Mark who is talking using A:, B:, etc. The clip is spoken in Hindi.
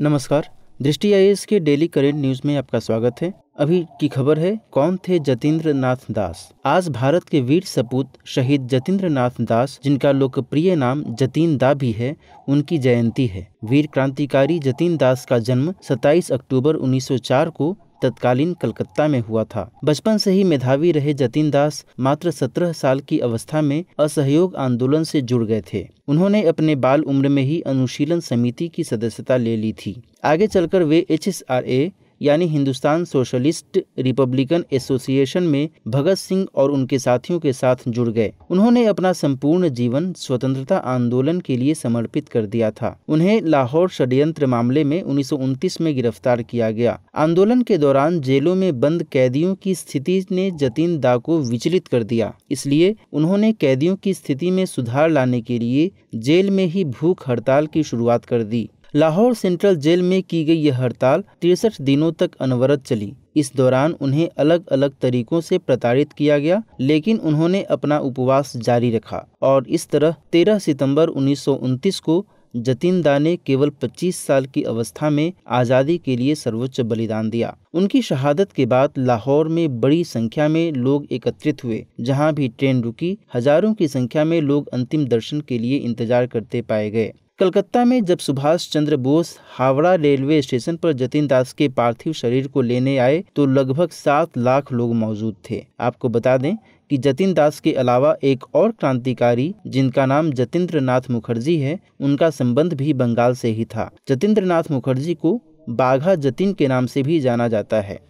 A: नमस्कार दृष्टि आई के डेली करेंट न्यूज में आपका स्वागत है अभी की खबर है कौन थे जतेंद्र नाथ दास आज भारत के वीर सपूत शहीद जतेंद्र नाथ दास जिनका लोकप्रिय नाम जतीन दा भी है उनकी जयंती है वीर क्रांतिकारी जतीन दास का जन्म 27 अक्टूबर 1904 को तत्कालीन कलकत्ता में हुआ था बचपन से ही मेधावी रहे जतिन दास मात्र सत्रह साल की अवस्था में असहयोग आंदोलन से जुड़ गए थे उन्होंने अपने बाल उम्र में ही अनुशीलन समिति की सदस्यता ले ली थी आगे चलकर वे एच एस आर ए यानी हिंदुस्तान सोशलिस्ट रिपब्लिकन एसोसिएशन में भगत सिंह और उनके साथियों के साथ जुड़ गए उन्होंने अपना संपूर्ण जीवन स्वतंत्रता आंदोलन के लिए समर्पित कर दिया था उन्हें लाहौर षड्यंत्र मामले में उन्नीस में गिरफ्तार किया गया आंदोलन के दौरान जेलों में बंद कैदियों की स्थिति ने जतीन दा को विचलित कर दिया इसलिए उन्होंने कैदियों की स्थिति में सुधार लाने के लिए जेल में ही भूख हड़ताल की शुरुआत कर दी लाहौर सेंट्रल जेल में की गई यह हड़ताल तिरसठ दिनों तक अनवरत चली इस दौरान उन्हें अलग अलग तरीकों से प्रताड़ित किया गया लेकिन उन्होंने अपना उपवास जारी रखा और इस तरह 13 सितंबर उन्नीस को जतिन दा ने केवल 25 साल की अवस्था में आज़ादी के लिए सर्वोच्च बलिदान दिया उनकी शहादत के बाद लाहौर में बड़ी संख्या में लोग एकत्रित हुए जहां भी ट्रेन रुकी हजारों की संख्या में लोग अंतिम दर्शन के लिए इंतजार करते पाए गए कलकत्ता में जब सुभाष चंद्र बोस हावड़ा रेलवे स्टेशन पर जतिन दास के पार्थिव शरीर को लेने आए तो लगभग सात लाख लोग मौजूद थे आपको बता दें कि जतिन दास के अलावा एक और क्रांतिकारी जिनका नाम जतेंद्र नाथ मुखर्जी है उनका संबंध भी बंगाल से ही था जतेंद्र नाथ मुखर्जी को बाघा जतिन के नाम से भी जाना जाता है